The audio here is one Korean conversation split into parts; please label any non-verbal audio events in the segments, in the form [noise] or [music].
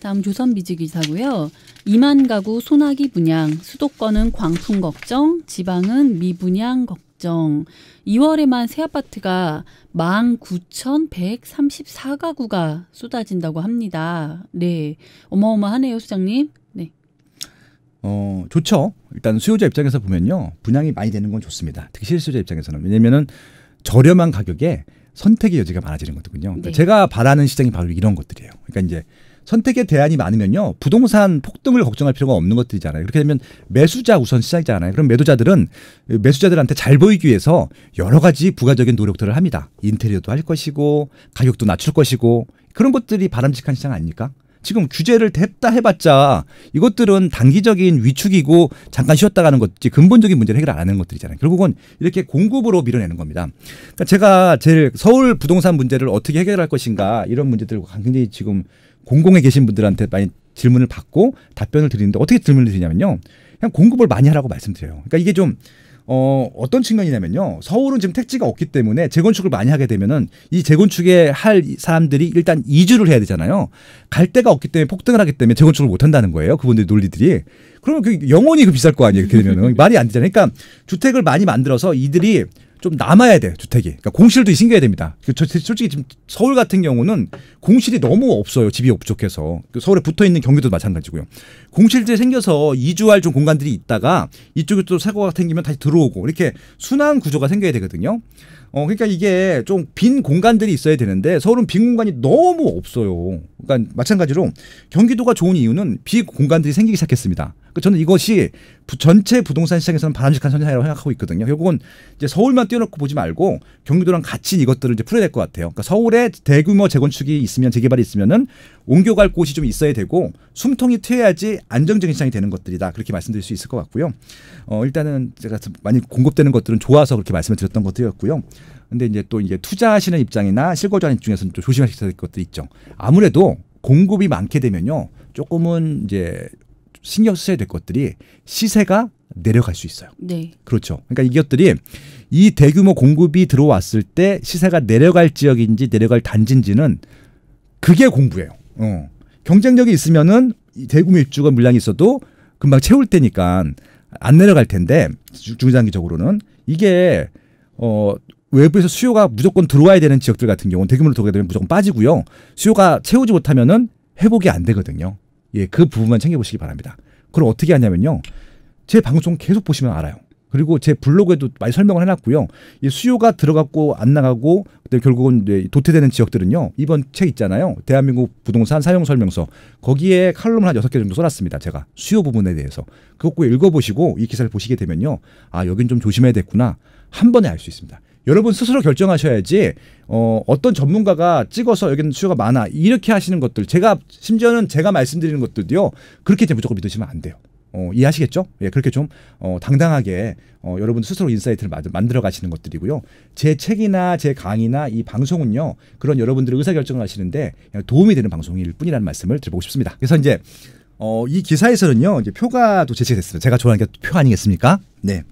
다음 조선비지 기사고요. 2만 가구 소나기 분양, 수도권은 광풍 걱정, 지방은 미분양 걱정. 2월에만 새 아파트가 19,134가구가 쏟아진다고 합니다. 네, 어마어마하네요, 소장님. 네. 어, 좋죠. 일단 수요자 입장에서 보면요. 분양이 많이 되는 건 좋습니다. 특히 실수요자 입장에서는. 왜냐면은 저렴한 가격에 선택의 여지가 많아지는 거거든요. 그러니까 네. 제가 바라는 시장이 바로 이런 것들이에요. 그러니까 이제 선택의 대안이 많으면요 부동산 폭등을 걱정할 필요가 없는 것들이잖아요. 그렇게 되면 매수자 우선 시작이잖아요. 그럼 매도자들은 매수자들한테 잘 보이기 위해서 여러 가지 부가적인 노력들을 합니다. 인테리어도 할 것이고 가격도 낮출 것이고 그런 것들이 바람직한 시장 아닙니까? 지금 규제를 됐다 해봤자 이것들은 단기적인 위축이고 잠깐 쉬었다 가는 것지 근본적인 문제를 해결 안 하는 것들이잖아요. 결국은 이렇게 공급으로 밀어내는 겁니다. 그러니까 제가 제일 서울 부동산 문제를 어떻게 해결할 것인가 이런 문제들 굉장히 지금 공공에 계신 분들한테 많이 질문을 받고 답변을 드리는데 어떻게 질문을 드리냐면요. 그냥 공급을 많이 하라고 말씀드려요. 그러니까 이게 좀 어, 어떤 측면이냐면요. 서울은 지금 택지가 없기 때문에 재건축을 많이 하게 되면은 이 재건축에 할 사람들이 일단 이주를 해야 되잖아요. 갈 데가 없기 때문에 폭등을 하기 때문에 재건축을 못 한다는 거예요. 그분들 논리들이. 그러면 그 영원히 그 비쌀 거 아니에요. 이렇게 되면은. 말이 안 되잖아요. 그러니까 주택을 많이 만들어서 이들이 좀 남아야 돼 주택이. 그러니까 공실도 생겨야 됩니다. 그 솔직히 지금 서울 같은 경우는 공실이 너무 없어요. 집이 부족해서 그 서울에 붙어 있는 경기도 마찬가지고요. 공실들이 생겨서 이주할 좀 공간들이 있다가 이쪽에 또 사고가 생기면 다시 들어오고 이렇게 순환 구조가 생겨야 되거든요. 어, 그러니까 이게 좀 빈 공간들이 있어야 되는데 서울은 빈 공간이 너무 없어요. 그러니까 마찬가지로 경기도가 좋은 이유는 빈 공간들이 생기기 시작했습니다. 그러니까 저는 이것이 전체 부동산 시장에서는 바람직한 선택이라고 생각하고 있거든요. 결국은 이제 서울만 띄워놓고 보지 말고 경기도랑 같이 이것들을 이제 풀어야 될 것 같아요. 그러니까 서울에 대규모 재건축이 있으면 재개발이 있으면은 옮겨갈 곳이 좀 있어야 되고 숨통이 트여야지 안정적인 시장이 되는 것들이다. 그렇게 말씀드릴 수 있을 것 같고요. 어, 일단은 제가 많이 공급되는 것들은 좋아서 그렇게 말씀을 드렸던 것들이었고요. 근데 이제 또 이제 투자하시는 입장이나 실거주하는 입장에서는 좀 조심하셔야 될 것도 있죠. 아무래도 공급이 많게 되면요. 조금은 이제 신경 쓰셔야 될 것들이 시세가 내려갈 수 있어요. 네. 그렇죠. 그러니까 이것들이 이 대규모 공급이 들어왔을 때 시세가 내려갈 지역인지 내려갈 단지인지는 그게 공부예요. 어. 경쟁력이 있으면은 대규모 입주가 물량이 있어도 금방 채울 테니까 안 내려갈 텐데 중장기적으로는 이게 어 외부에서 수요가 무조건 들어와야 되는 지역들 같은 경우는 대규모로 들어가게 되면 무조건 빠지고요. 수요가 채우지 못하면은 회복이 안 되거든요. 예, 그 부분만 챙겨보시기 바랍니다. 그럼 어떻게 하냐면요. 제 방송 계속 보시면 알아요. 그리고 제 블로그에도 많이 설명을 해놨고요. 이 수요가 들어갔고 안 나가고 결국은 도태되는 지역들은요. 이번 책 있잖아요. 대한민국 부동산 사용 설명서 거기에 칼럼을 한6개 정도 써놨습니다. 제가 수요 부분에 대해서 그것 꼭 읽어보시고 이 기사를 보시게 되면요. 아 여긴 좀 조심해야 됐구나 한 번에 알 수 있습니다. 여러분 스스로 결정하셔야지 어, 어떤 전문가가 찍어서 여기는 수요가 많아 이렇게 하시는 것들 제가 심지어는 제가 말씀드리는 것들도요 그렇게 이 무조건 믿으시면 안 돼요. 어, 이해하시겠죠? 예, 그렇게 좀 어, 당당하게 어, 여러분 스스로 인사이트를 만들어 가시는 것들이고요. 제 책이나 제 강의나 이 방송은요. 그런 여러분들의 의사결정을 하시는데 도움이 되는 방송일 뿐이라는 말씀을 드리고 싶습니다. 그래서 이제 어, 이 기사에서는요. 이제 표가 또 제시됐습니다. 제가 좋아하는 게 표 아니겠습니까? 네.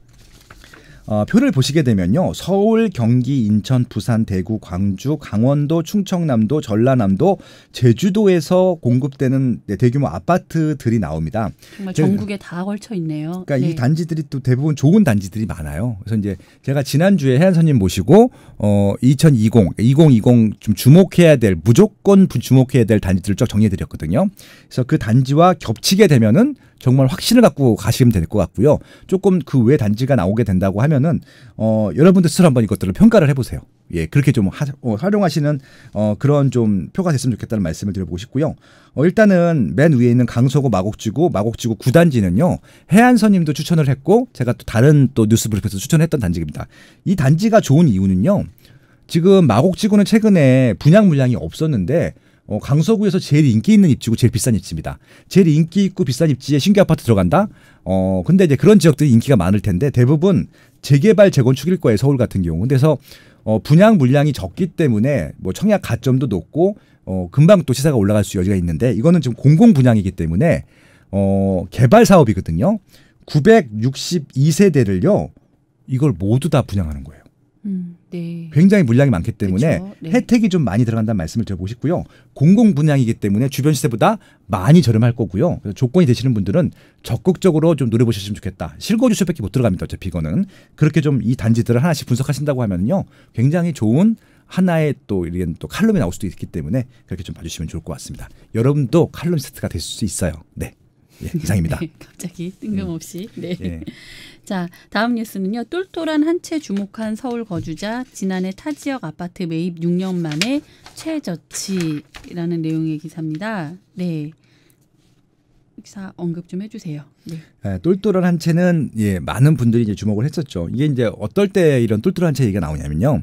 어, 표를 보시게 되면요. 서울, 경기, 인천, 부산, 대구, 광주, 강원도, 충청남도, 전라남도, 제주도에서 공급되는 네, 대규모 아파트들이 나옵니다. 정말 전국에 다 걸쳐 있네요. 그러니까 네. 이 단지들이 또 대부분 좋은 단지들이 많아요. 그래서 이제 제가 지난주에 해안선님 모시고 어 2020, 2020좀 그러니까 주목해야 될 무조건 주목해야 될 단지들을 쭉 정리해 드렸거든요. 그래서 그 단지와 겹치게 되면은 정말 확신을 갖고 가시면 될 것 같고요. 조금 그 외 단지가 나오게 된다고 하면은 어, 여러분들 스스로 한번 이것들을 평가를 해보세요. 예, 그렇게 좀 하, 어, 활용하시는 어, 그런 좀 표가 됐으면 좋겠다는 말씀을 드려보고 싶고요. 어, 일단은 맨 위에 있는 강서구 마곡지구, 마곡지구 구단지는요 해안선님도 추천을 했고 제가 또 다른 또 뉴스 브리프에서 추천했던 단지입니다. 이 단지가 좋은 이유는요. 지금 마곡지구는 최근에 분양 물량이 없었는데 어, 강서구에서 제일 인기 있는 입지고 제일 비싼 입지입니다. 제일 인기 있고 비싼 입지에 신규 아파트 들어간다? 어, 근데 이제 그런 지역들이 인기가 많을 텐데 대부분 재개발, 재건축일 거예요. 서울 같은 경우. 그래서 어, 분양 물량이 적기 때문에 뭐 청약 가점도 높고 어, 금방 또 시세가 올라갈 수 여지가 있는데 이거는 지금 공공 분양이기 때문에 어, 개발 사업이거든요. 962세대를요. 이걸 모두 다 분양하는 거예요. 음. 네. 굉장히 물량이 많기 때문에 그렇죠. 네. 혜택이 좀 많이 들어간다는 말씀을 드려보고 싶고요. 공공 분양이기 때문에 주변 시세보다 많이 저렴할 거고요. 조건이 되시는 분들은 적극적으로 좀 노려보셨으면 좋겠다. 실거주 수밖에 못 들어갑니다. 어차피 이거는. 그렇게 좀 이 단지들을 하나씩 분석하신다고 하면요. 굉장히 좋은 하나의 또 이런 또 칼럼이 나올 수도 있기 때문에 그렇게 좀 봐주시면 좋을 것 같습니다. 여러분도 칼럼세트가될 수 있어요. 네. 예, 이상입니다. [laughs] 갑자기 뜬금없이. 네. 예. 자, 다음 뉴스는요. 똘똘한 한 채 주목한 서울 거주자 지난해 타 지역 아파트 매입 6년 만에 최저치라는 내용의 기사입니다. 네. 기사 언급 좀 해주세요. 네. 네, 똘똘한 한 채는 예, 많은 분들이 이제 주목을 했었죠. 이게 이제 어떨 때 이런 똘똘한 채 얘기가 나오냐면요.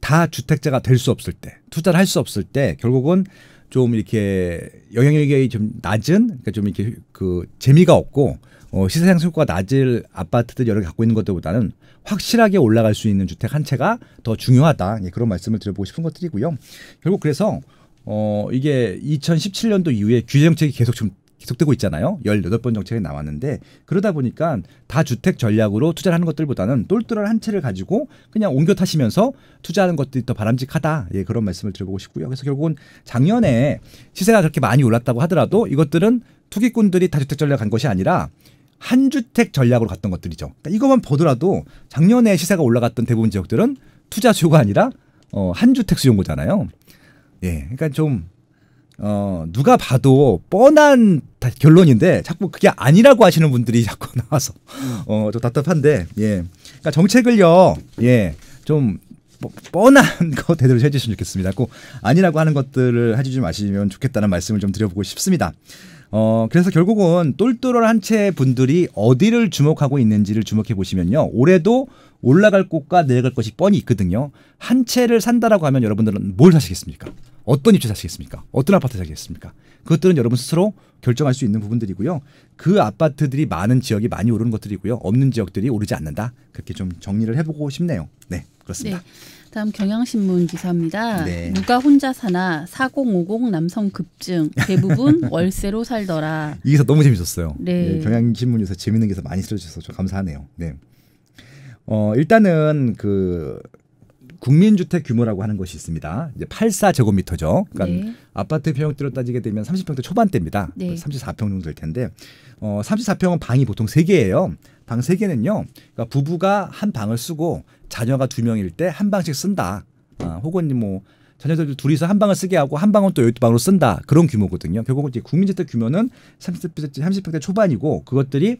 다 주택자가 될 수 없을 때, 투자를 할 수 없을 때 결국은 좀 이렇게 영향력이 좀 낮은, 그러니까 좀 이렇게 그 재미가 없고 어, 시세 상승효가 낮을 아파트들 여러 개 갖고 있는 것들보다는 확실하게 올라갈 수 있는 주택 한 채가 더 중요하다. 예, 그런 말씀을 드려보고 싶은 것들이고요. 결국 그래서 어, 이게 2017년도 이후에 규제 정책이 계속 좀 계속되고 있잖아요. 1 8번 정책이 나왔는데 그러다 보니까 다 주택 전략으로 투자를 하는 것들보다는 똘똘한 한 채를 가지고 그냥 옮겨 타시면서 투자하는 것들이 더 바람직하다. 예, 그런 말씀을 드려보고 싶고요. 그래서 결국은 작년에 시세가 그렇게 많이 올랐다고 하더라도 이것들은 투기꾼들이 다주택 전략 간 것이 아니라 한주택 전략으로 갔던 것들이죠. 그러니까 이것만 보더라도 작년에 시세가 올라갔던 대부분 지역들은 투자 수요가 아니라 어, 한주택 수요인거잖아요. 예, 그러니까 좀 어, 누가 봐도 뻔한 결론인데 자꾸 그게 아니라고 하시는 분들이 [laughs] 자꾸 나와서 어, 좀 답답한데 예, 그러니까 정책을요, 예, 좀 뭐, 뻔한 거 대대로 해주시면 좋겠습니다. 꼭 아니라고 하는 것들을 해주지 마시면 좋겠다는 말씀을 좀 드려보고 싶습니다. 어, 그래서 결국은 똘똘한 채 분들이 어디를 주목하고 있는지를 주목해 보시면요. 올해도 올라갈 곳과 내려갈 것이 뻔히 있거든요. 한 채를 산다라고 하면 여러분들은 뭘 사시겠습니까? 어떤 입주 사시겠습니까? 어떤 아파트 사시겠습니까? 그것들은 여러분 스스로 결정할 수 있는 부분들이고요. 그 아파트들이 많은 지역이 많이 오르는 것들이고요. 없는 지역들이 오르지 않는다. 그렇게 좀 정리를 해보고 싶네요. 네, 그렇습니다. 네. 다음 경향신문 기사입니다. 네. 누가 혼자 사나 4050 남성 급증 대부분 [laughs] 월세로 살더라. 이 기사 너무 재밌었어요. 네. 네 경향신문 에서 재밌는 기사 많이 쓰주셔서저 감사하네요. 네. 어 일단은 그 국민주택 규모라고 하는 것이 있습니다. 이제 84제곱미터죠. 그러니까 네. 아파트 평형대로 따지게 되면 30평대 초반대입니다. 네. 34평 정도 될 텐데 어 34평은 방이 보통 3개예요. 방세 개는요. 그러니까 부부가 한 방을 쓰고 자녀가 두 명일 때 한 방씩 쓴다. 아, 혹은 뭐 자녀들 둘이서 한 방을 쓰게 하고 한 방은 또 열두 방으로 쓴다 그런 규모거든요. 결국은 이제 국민주택 규모는 30% 3평대 초반이고 그것들이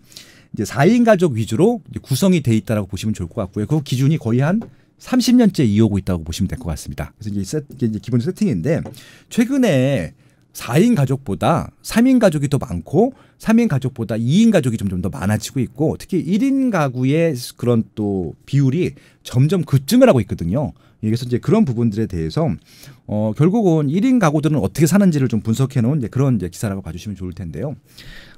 이제 4인 가족 위주로 구성이 돼 있다라고 보시면 좋을 것 같고요. 그 기준이 거의 한 30년째 이어오고 있다고 보시면 될 것 같습니다. 그래서 이제, 세, 이제 기본 세팅인데 최근에 4인 가족보다 3인 가족이 더 많고 3인 가족보다 2인 가족이 점점 더 많아지고 있고 특히 1인 가구의 그런 또 비율이 점점 급증을 하고 있거든요. 그래서 이제 그런 부분들에 대해서 어 결국은 1인 가구들은 어떻게 사는지를 좀 분석해 놓은 이제 그런 이제 기사라고 봐 주시면 좋을 텐데요.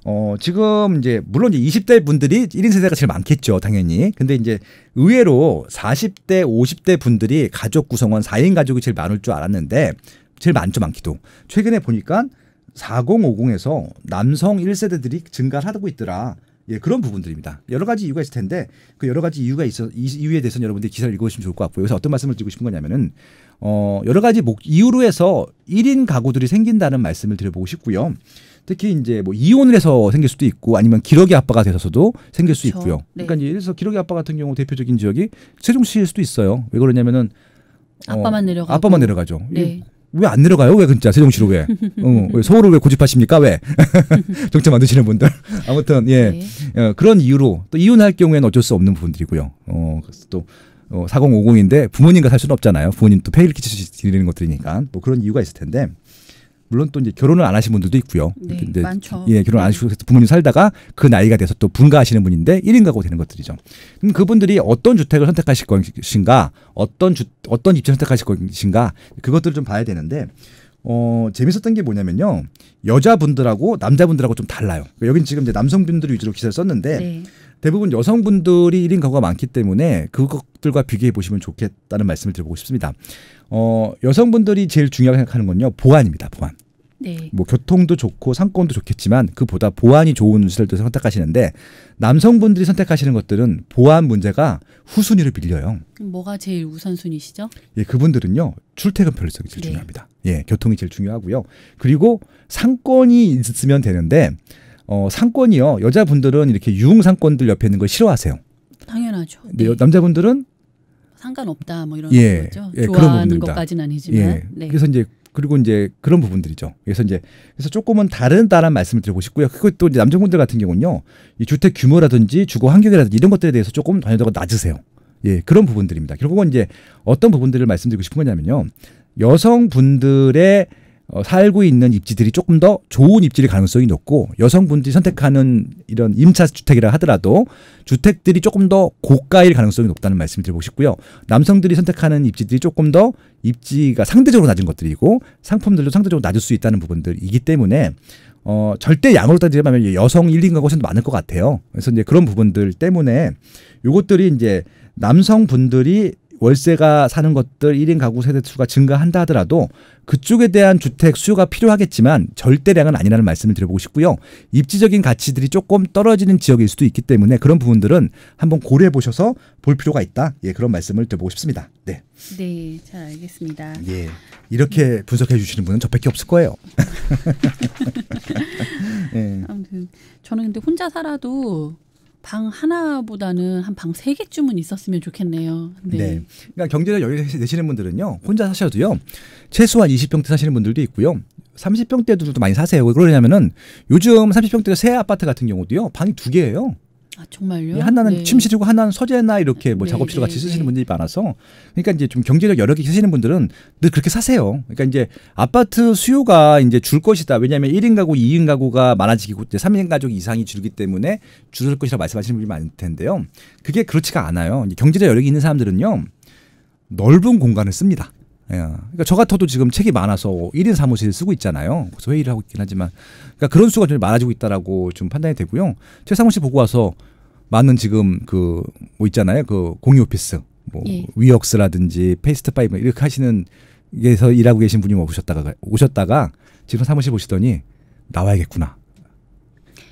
어 지금 이제 물론 이제 20대 분들이 1인 세대가 제일 많겠죠, 당연히. 근데 이제 의외로 40대, 50대 분들이 가족 구성원 4인 가족이 제일 많을 줄 알았는데 제일 많죠 많기도. 최근에 보니까 4050에서 남성 1세대들이 증가를 하고 있더라. 예, 그런 부분들입니다. 여러 가지 이유가 있을 텐데 그 여러 가지 이유가 있어 이 이유에 대해서는 여러분들이 기사를 읽어보시면 좋을 것 같고요. 그래서 어떤 말씀을 드리고 싶은 거냐면은 어 여러 가지 목 이유로 해서 1인 가구들이 생긴다는 말씀을 드려보고 싶고요. 특히 이제 뭐 이혼을 해서 생길 수도 있고 아니면 기러기 아빠가 되어서도 생길 수 그렇죠. 있고요. 네. 그러니까 네. 예를 들어서 기러기 아빠 같은 경우 대표적인 지역이 세종시일 수도 있어요. 왜 그러냐면은 아빠만 어, 내려가 아빠만 내려가죠. 네. 왜안 내려가요? 왜 진짜 세종시로 왜? [laughs] 어, 왜 서울을 왜 고집하십니까? 왜? [laughs] 정책 만드시는 분들 [laughs] 아무튼 예 네. 어, 그런 이유로 또 이혼할 경우에는 어쩔 수 없는 부분들이고요. 어, 그래서 또 어, 4050인데 부모님과 살 수는 없잖아요. 부모님 또 폐를 끼치시는 것들이니까 뭐 그런 이유가 있을 텐데 물론 또 이제 결혼을 안 하신 분들도 있고요. 네, 근데 많죠. 예, 결혼 안 하시고 부모님 살다가 그 나이가 돼서 또 분가하시는 분인데 1인 가구 되는 것들이죠. 그럼 그분들이 어떤 주택을 선택하실 것인가, 어떤 주, 어떤 입지 선택하실 것인가 그것들을 좀 봐야 되는데 어, 재밌었던 게 뭐냐면요. 여자분들하고 남자분들하고 좀 달라요. 여긴 지금 이제 남성분들 위주로 기사를 썼는데 네. 대부분 여성분들이 1인 가구가 많기 때문에 그것들과 비교해 보시면 좋겠다는 말씀을 드리고 싶습니다. 어, 여성분들이 제일 중요하게 생각하는 건요. 보안입니다. 보안. 네. 뭐 교통도 좋고 상권도 좋겠지만 그보다 보안이 좋은 시설도 선택하시는데 남성분들이 선택하시는 것들은 보안 문제가 후순위를 밀려요. 뭐가 제일 우선순위시죠? 예, 그분들은요 출퇴근 편리성이 제일 네. 중요합니다. 예, 교통이 제일 중요하고요. 그리고 상권이 있으면 되는데 어, 상권이요. 여자분들은 이렇게 유흥 상권들 옆에 있는 걸 싫어하세요. 당연하죠. 네. 남자분들은 상관없다 뭐 이런 예, 거죠. 예, 좋아하는 것까지는 아니지만. 예. 네. 그래서 이제 그리고 이제 그런 부분들이죠. 그래서 이제 그래서 조금은 다른 다른 말씀을 드리고 싶고요. 그리고 또 남성분들 같은 경우는요. 이 주택 규모라든지 주거 환경이라든지 이런 것들에 대해서 조금 관여도가 낮으세요. 예, 그런 부분들입니다. 결국은 이제 어떤 부분들을 말씀드리고 싶은 거냐면요. 여성분들의 어, 살고 있는 입지들이 조금 더 좋은 입지일 가능성이 높고 여성분들이 선택하는 이런 임차 주택이라 하더라도 주택들이 조금 더 고가일 가능성이 높다는 말씀을 드리고 싶고요. 남성들이 선택하는 입지들이 조금 더 입지가 상대적으로 낮은 것들이고 상품들도 상대적으로 낮을 수 있다는 부분들이기 때문에 어, 절대 양으로 따지면 여성 1, 인가구 훨씬 많을 것 같아요. 그래서 이제 그런 부분들 때문에 이것들이 이제 남성분들이 월세가 사는 것들 1인 가구 세대 수가 증가한다 하더라도 그쪽에 대한 주택 수요가 필요하겠지만 절대량은 아니라는 말씀을 드려보고 싶고요. 입지적인 가치들이 조금 떨어지는 지역일 수도 있기 때문에 그런 부분들은 한번 고려해 보셔서 볼 필요가 있다. 예, 그런 말씀을 드려보고 싶습니다. 네. 네, 잘 알겠습니다. 예. 이렇게 분석해 주시는 분은 저밖에 없을 거예요. [laughs] [laughs] 예. 아무튼 저는 근데 혼자 살아도 방 하나보다는 한 방 세 개쯤은 있었으면 좋겠네요. 네. 네. 그러니까 경제를 여유 내시는 분들은요. 혼자 사셔도요. 최소한 20평대 사시는 분들도 있고요. 30평대들도 많이 사세요. 왜 그러냐면은 요즘 30평대 새 아파트 같은 경우도요. 방이 두 개예요. 아, 정말요? 예, 하나는 네. 침실이고 하나는 서재나 이렇게 뭐 네, 작업실 같이 네, 쓰시는 네. 분들이 많아서 그러니까 이제 좀 경제적 여력이 있으시는 분들은 늘 그렇게 사세요. 그러니까 이제 아파트 수요가 이제 줄 것이다. 왜냐하면 1인 가구, 2인 가구가 많아지고 이제 3인 가족 이상이 줄기 때문에 줄을 것이라 말씀하시는 분이 많을 텐데요. 그게 그렇지가 않아요. 경제적 여력이 있는 사람들은요. 넓은 공간을 씁니다. 예. 그러니까 저 같아도 지금 책이 많아서 1인 사무실 쓰고 있잖아요. 그래서 회의를 하고 있긴 하지만 그러니까 그런 수가 좀 많아지고 있다라고 좀 판단이 되고요. 제 사무실 보고 와서 많은 지금 그뭐 있잖아요. 그 공유 오피스 뭐 예. 위웍스라든지 페이스트 파이브 뭐 이렇게 하시는 게서 일하고 계신 분이 뭐 오셨다가 오셨다가 지금 사무실 보시더니 나와야겠구나.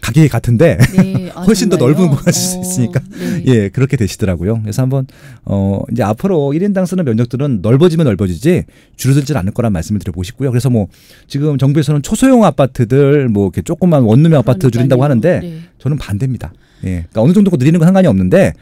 가게 같은데 네. 아, [laughs] 훨씬 정말요? 더 넓은 공간일 수 있으니까 어, 네. 예 그렇게 되시더라고요. 그래서 한번 어 이제 앞으로 1인당 쓰는 면적들은 넓어지면 넓어지지 줄어들지 않을 거란 말씀을 드려보시 싶고요. 그래서 뭐 지금 정부에서는 초소형 아파트들 뭐 이렇게 조그만 원룸형 아파트 줄인다고 하는데 네. 저는 반대입니다. 예. 그러니까 어느 정도 느리는 건 상관이 없는데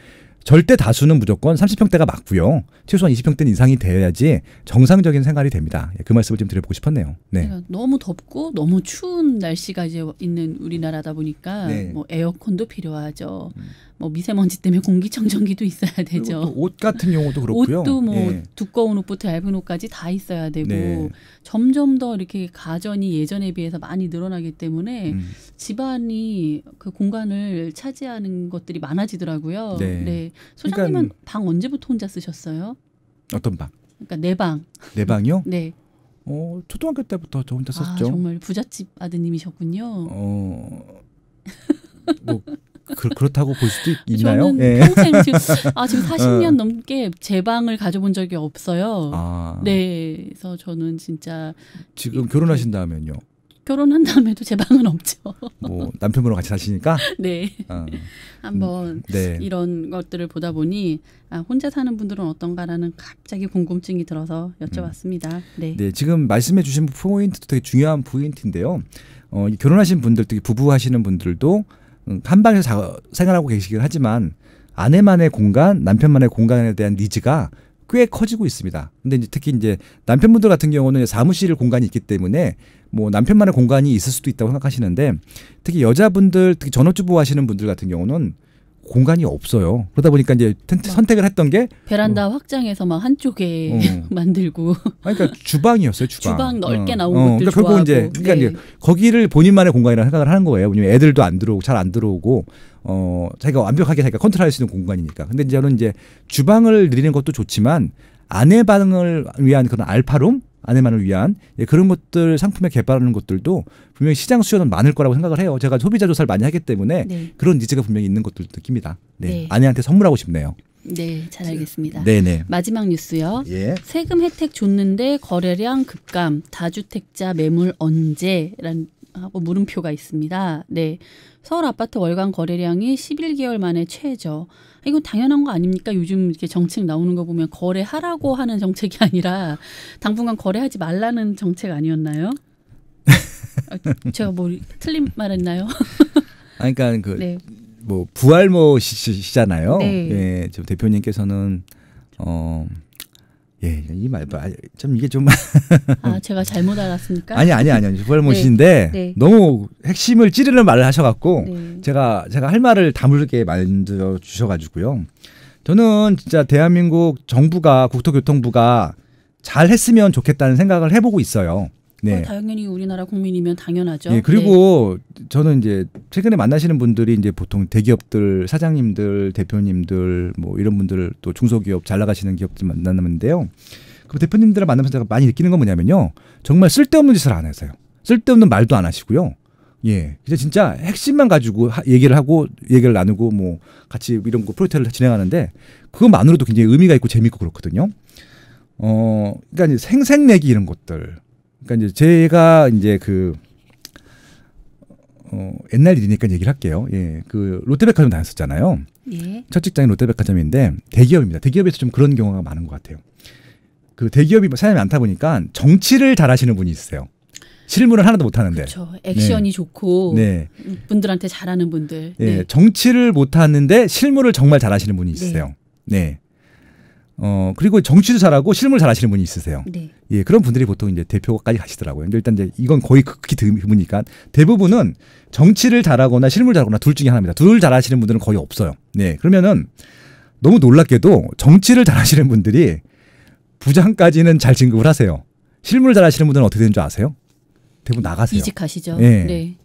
절대 다수는 무조건 30평대가 맞고요. 최소한 20평대 는 이상이 돼야지 정상적인 생활이 됩니다. 예, 그 말씀을 좀 드려보고 싶었네요. 네. 그러니까 너무 덥고 너무 추운 날씨가 이제 있는 우리나라다 보니까 네. 뭐 에어컨도 필요하죠. 음. 뭐 미세먼지 때문에 공기청정기도 [laughs] 있어야 되죠. 옷 같은 경우도 그렇고요. 옷도 뭐 예. 두꺼운 옷부터 얇은 옷까지 다 있어야 되고 네. 점점 더 이렇게 가전이 예전에 비해서 많이 늘어나기 때문에 음. 집안이 그 공간을 차지하는 것들이 많아지더라고요. 네. 네. 그러니까 소장님은 그러니까, 방 언제부터 혼자 쓰셨어요? 어떤 방? 그러니까 내 방. 내 방이요? 네. 어, 초등학교 때부터 저 혼자 아, 썼죠. 아, 정말 부잣집 아드님이셨군요. 어. [laughs] 뭐 그, 렇다고볼 수도 있나요? 저는 예. 평생 지금 [laughs] 아 지금 40년 어. 넘게 제 방을 가져본 적이 없어요. 아. 네, 그래서 저는 진짜 지금 결혼하신 다음에요 결혼한 다음에도 제 방은 없죠. 뭐남편분하고 같이 사시니까. 네. 어. 한번 음, 네. 이런 것들을 보다 보니 아, 혼자 사는 분들은 어떤가라는 갑자기 궁금증이 들어서 여쭤봤습니다. 음. 네. 네. 지금 말씀해주신 포인트도 되게 중요한 포인트인데요. 어, 결혼하신 분들, 특히 부부하시는 분들도 음, 한 방에서 자, 생활하고 계시긴 하지만 아내만의 공간, 남편만의 공간에 대한 니즈가 꽤 커지고 있습니다. 근데 이제 특히 이제 남편분들 같은 경우는 사무실 공간이 있기 때문에 뭐 남편만의 공간이 있을 수도 있다고 생각하시는데 특히 여자분들 특히 전업주부 하시는 분들 같은 경우는 공간이 없어요. 그러다 보니까 이제 텐트 선택을 했던 게 베란다 어. 확장해서 막 한쪽에 어. [laughs] 만들고. 그러니까 주방이었어요. 주방. 주방 어. 넓게 어. 나온 어. 그러니까 것들 그러니까 결국 이제 그러니까 네. 이제 거기를 본인만의 공간이라고 생각을 하는 거예요. 왜냐면 애들도 안 들어오고 잘 안 들어오고 어 자기가 완벽하게 자기가 컨트롤할 수 있는 공간이니까. 근데 저는 이제 주방을 늘리는 것도 좋지만 아내 반응을 위한 그런 알파룸 아내만을 위한 예, 그런 것들 상품에 개발하는 것들도 분명히 시장 수요는 많을 거라고 생각을 해요. 제가 소비자 조사를 많이 하기 때문에 네. 그런 니즈가 분명히 있는 것들도 느낍니다. 네. 네. 아내한테 선물하고 싶네요. 네, 잘 알겠습니다. 네네. 마지막 뉴스요. 예. 세금 혜택 줬는데 거래량 급감, 다주택자 매물 언제라는 하고 물음표가 있습니다. 네. 서울 아파트 월간 거래량이 11개월 만에 최저. 이건 당연한 거 아닙니까? 요즘 이렇게 정책 나오는 거 보면 거래하라고 하는 정책이 아니라 당분간 거래하지 말라는 정책 아니었나요? 아, 제가 뭐 틀린 말했나요? [laughs] 아, 니 그러니까 그. 네. 뭐 부활모시잖아요. 시 네. 예, 지금 대표님께서는 어 예, 이 말도 참 이게 좀 [laughs] 아, 제가 잘못 알았습니까? 아니 아니 아니요. 부활모 네. 인데 네. 너무 핵심을 찌르는 말을 하셔 갖고 네. 제가 제가 할 말을 다물게 만들어 주셔 가지고요. 저는 진짜 대한민국 정부가 국토교통부가 잘 했으면 좋겠다는 생각을 해 보고 있어요. 네. 당연히 우리나라 국민이면 당연하죠. 네, 그리고 네. 저는 이제 최근에 만나시는 분들이 이제 보통 대기업들 사장님들, 대표님들 뭐 이런 분들 또 중소기업 잘 나가시는 기업들 만나는데요. 그 대표님들을 만나면서 제가 많이 느끼는 건 뭐냐면요. 정말 쓸데없는 짓을 안 하세요. 쓸데없는 말도 안 하시고요. 예. 이제 진짜 핵심만 가지고 하, 얘기를 하고 얘기를 나누고 뭐 같이 이런 거 프로젝트를 진행하는데 그것만으로도 굉장히 의미가 있고 재밌고 그렇거든요. 어, 그러니까 생색내기 이런 것들. 그러니까 이제 제가 이제 그 어, 옛날 일이니까 얘기를 할게요. 예. 그 롯데백화점 다녔었잖아요. 예. 첫 직장이 롯데백화점인데 대기업입니다. 대기업에서 좀 그런 경우가 많은 것 같아요. 그 대기업이 뭐 사람이 많다 보니까 정치를 잘하시는 분이 있어요. 실무를 하나도 못하는데. 그렇죠. 액션이 네. 좋고 네. 분들한테 잘하는 분들. 네. 네. 정치를 못하는데 실무를 정말 잘하시는 분이 있어요. 네. 네. 어 그리고 정치도 잘하고 실물 잘하시는 분이 있으세요. 네. 예 그런 분들이 보통 이제 대표까지 가시더라고요. 근데 일단 이제 이건 거의 극히 그, 드무니까 대부분은 정치를 잘하거나 실물 잘하거나 둘 중에 하나입니다. 둘 잘하시는 분들은 거의 없어요. 네 그러면은 너무 놀랍게도 정치를 잘하시는 분들이 부장까지는 잘 진급을 하세요. 실물 잘하시는 분들은 어떻게 되는 줄 아세요? 대부분 나가세요. 이직하시죠. 예. 네. 네.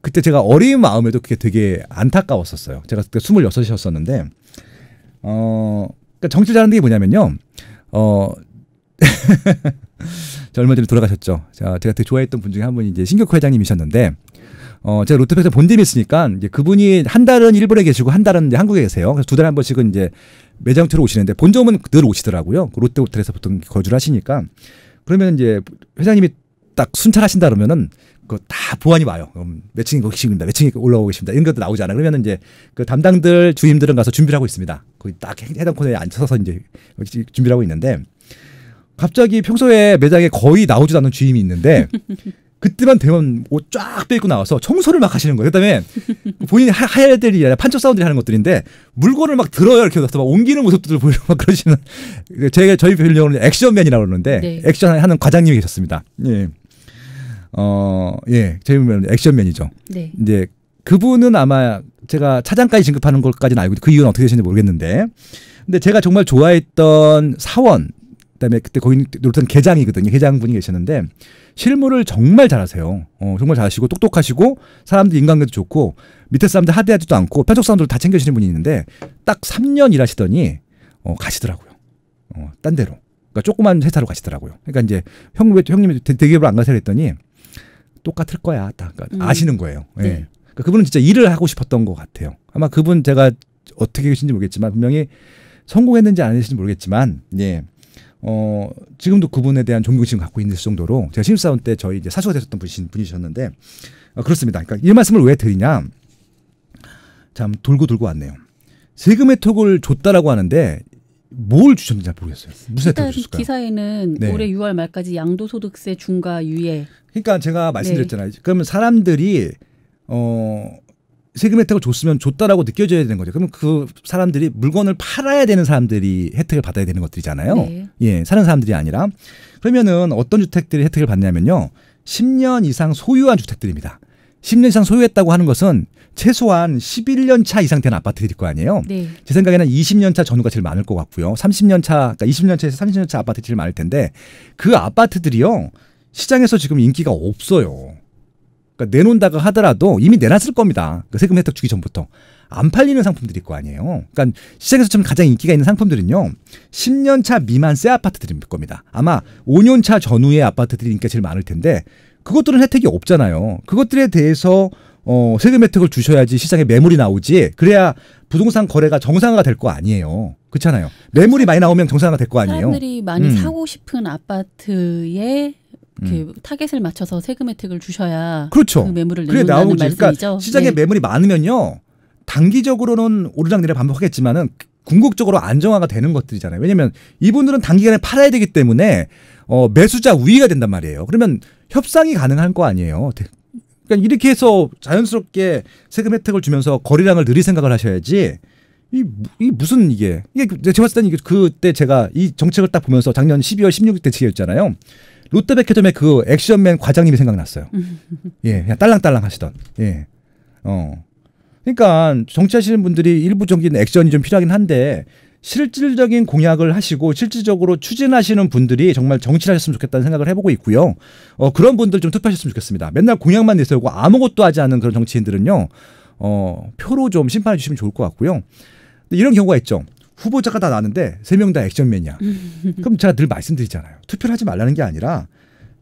그때 제가 어린 마음에도 그게 되게 안타까웠었어요. 제가 그때 스물여섯이었었는데 어 그러니까 정치를 잘하는 게 뭐냐면요. 어, [laughs] 저 얼마 전에 돌아가셨죠. 제가, 제가 되게 좋아했던 분 중에 한 분이 이제 신격호 회장님이셨는데, 어, 제가 롯데백에서 본점이 있으니까, 이제 그분이 한 달은 일본에 계시고, 한 달은 이제 한국에 계세요. 그래서 두 달에 한 번씩은 이제 매장 으로 오시는데, 본점은 늘 오시더라고요. 롯데 그 호텔에서 보통 거주를 하시니까. 그러면 이제 회장님이 딱 순찰하신다 그러면은 그 다 보안이 와요. 그럼 몇 층이고 계십니다. 몇 층이 올라오고 계십니다. 이런 것도 나오잖아. 그러면 이제 그 담당들 주임들은 가서 준비를 하고 있습니다. 거기 딱 해당 코너에 앉혀서 이제 준비를 하고 있는데 갑자기 평소에 매장에 거의 나오지도 않는 주임이 있는데 [laughs] 그때만 되면 옷 쫙 빼고 나와서 청소를 막 하시는 거예요. 그다음에 본인이 하, 해야 될 일이 아니라 판촉 사운드를 하는 것들인데 물건을 막 들어요 이렇게 해서 막 옮기는 모습들을 보이고 막 그러시는 제 그 저희 별명은 액션맨이라고 그러는데 네. 액션하는 과장님이 계셨습니다. 예. 어, 예, 재미면 액션 맨이죠 네. 이제 그분은 아마 제가 차장까지 진급하는 것까지는 알고 그 이유는 어떻게 되시는지 모르겠는데, 근데 제가 정말 좋아했던 사원, 그다음에 그때 거기 놀던 계장이거든요. 계장분이 계셨는데 실무를 정말 잘하세요. 어, 정말 잘하시고 똑똑하시고 사람들 인간관계도 좋고 밑에 사람들 하대하지도 않고 편쪽 사람들 다 챙겨주시는 분이 있는데 딱 3년 일하시더니 어, 가시더라고요. 어, 딴 데로. 그니까 조그만 회사로 가시더라고요. 그니까 이제 형, 님 형님 대기업을 안 가세요? 했더니 똑같을 거야. 딱 그러니까 음. 아시는 거예요. 예. 네. 그러니까 그분은 진짜 일을 하고 싶었던 것 같아요. 아마 그분 제가 어떻게 계신지 모르겠지만 분명히 성공했는지 안 했는지 모르겠지만 예. 어, 지금도 그분에 대한 존경심을 갖고 있는 정도로 제가 심사원때 저희 이제 사수가 되셨던 분이신 분이셨는데 어, 그렇습니다. 그러니까 이 말씀을 왜 드리냐? 참 돌고 돌고 왔네요. 세금의 톡을 줬다라고 하는데 뭘 주셨는지 잘 모르겠어요. 무슨 일단 주셨을까요? 기사에는 네. 올해 6월 말까지 양도소득세 중과 유예. 그러니까 제가 말씀드렸잖아요. 네. 그러면 사람들이 어 세금 혜택을 줬으면 줬다라고 느껴져야 되는 거죠. 그러면 그 사람들이 물건을 팔아야 되는 사람들이 혜택을 받아야 되는 것들이잖아요. 네. 예, 사는 사람들이 아니라 그러면은 어떤 주택들이 혜택을 받냐면요. 10년 이상 소유한 주택들입니다. 10년 이상 소유했다고 하는 것은 최소한 11년 차 이상 된 아파트들일 거 아니에요. 네. 제 생각에는 20년 차 전후가 제일 많을 것 같고요. 30년 차, 그러니까 20년 차에서 30년 차 아파트 제일 많을 텐데 그 아파트들이요 시장에서 지금 인기가 없어요. 그러니까 내놓는다고 하더라도 이미 내놨을 겁니다. 그 세금 혜택 주기 전부터 안 팔리는 상품들일 거 아니에요. 그러니까 시장에서 지금 가장 인기가 있는 상품들은요. 10년 차 미만 새 아파트들일 겁니다. 아마 5년 차 전후의 아파트들이 인기가 제일 많을 텐데 그것들은 혜택이 없잖아요. 그것들에 대해서 어, 세금 혜택을 주셔야지 시장에 매물이 나오지. 그래야 부동산 거래가 정상화가 될 거 아니에요. 그렇잖아요. 매물이 많이 나오면 정상화가 될 거 아니에요. 사람들이 많이 음. 사고 싶은 아파트에 그렇게 음. 타겟을 맞춰서 세금 혜택을 주셔야 그렇죠. 그 매물을 그래 나오지. 말씀이죠. 그러니까 시장에 네. 매물이 많으면요. 단기적으로는 오르락내리락 반복하겠지만은 궁극적으로 안정화가 되는 것들이잖아요. 왜냐면 이분들은 단기간에 팔아야 되기 때문에 어 매수자 우위가 된단 말이에요. 그러면 협상이 가능한 거 아니에요. 그러니까 이렇게 해서 자연스럽게 세금 혜택을 주면서 거리량을 늘릴 생각을 하셔야지 이, 이 무슨 이게 이게 그 제가 봤을 때는 그때 제가 이 정책을 딱 보면서 작년 12월 16일 때이었잖아요 롯데백화점의 그 액션맨 과장님이 생각났어요. [laughs] 예, 그냥 딸랑딸랑 하시던. 예, 어. 그러니까 정치하시는 분들이 일부 정기는 액션이 좀 필요하긴 한데 실질적인 공약을 하시고 실질적으로 추진하시는 분들이 정말 정치를 하셨으면 좋겠다는 생각을 해보고 있고요. 어, 그런 분들 좀 투표하셨으면 좋겠습니다. 맨날 공약만 내세우고 아무것도 하지 않은 그런 정치인들은요. 어, 표로 좀 심판해 주시면 좋을 것 같고요. 근데 이런 경우가 있죠. 후보자가 다 나는데 세 명 다 액션맨이야. 음. 그럼 제가 늘 말씀드리잖아요. 투표를 하지 말라는 게 아니라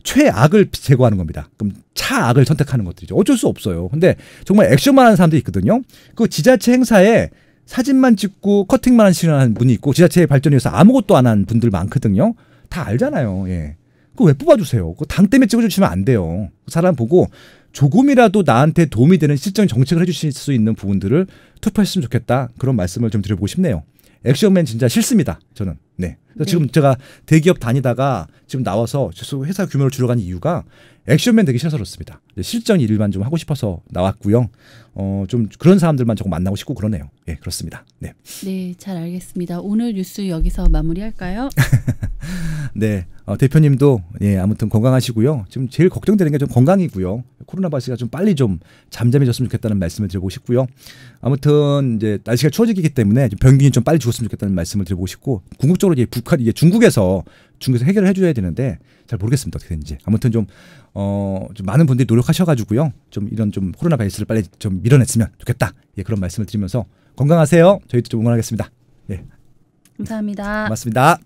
최악을 제거하는 겁니다. 그럼 차악을 선택하는 것들이죠. 어쩔 수 없어요. 근데 정말 액션만 하는 사람들이 있거든요. 그 지자체 행사에 사진만 찍고 커팅만 하 시간 한 분이 있고 지자체의 발전 위해서 아무것도 안 한 분들 많거든요. 다 알잖아요. 예. 그거 왜 뽑아주세요? 그거 당 때문에 찍어주시면 안 돼요. 사람 보고 조금이라도 나한테 도움이 되는 실정 정책을 해주실 수 있는 부분들을 투표했으면 좋겠다. 그런 말씀을 좀 드려보고 싶네요. 액션맨 진짜 싫습니다. 저는. 네. 그래서 네. 지금 제가 대기업 다니다가 지금 나와서 회사 규모를 줄여간 이유가 액션맨 되기 싫어서 그렇습니다. 실전 일만 좀 하고 싶어서 나왔고요. 어, 좀 그런 사람들만 조금 만나고 싶고 그러네요. 예, 그렇습니다. 네. 네, 잘 알겠습니다. 오늘 뉴스 여기서 마무리할까요? [laughs] 네. 어, 대표님도 예, 아무튼 건강하시고요. 지금 제일 걱정되는 게 좀 건강이고요. 코로나 바이러스가 좀 빨리 좀 잠잠해졌으면 좋겠다는 말씀을 드리고 싶고요. 아무튼 이제 날씨가 추워지기 때문에 좀 변균이 좀 빨리 죽었으면 좋겠다는 말씀을 드리고 싶고 궁극적으로 이제 북한이 게 중국에서 중국에서 해결을 해줘야 되는데 잘 모르겠습니다 어떻게 되는지 아무튼 좀, 어, 좀 많은 분들이 노력하셔가지고요 좀 이런 좀 코로나 바이러스를 빨리 좀 밀어냈으면 좋겠다 예 그런 말씀을 드리면서 건강하세요 저희도 좀 응원하겠습니다 예 감사합니다 맞습니다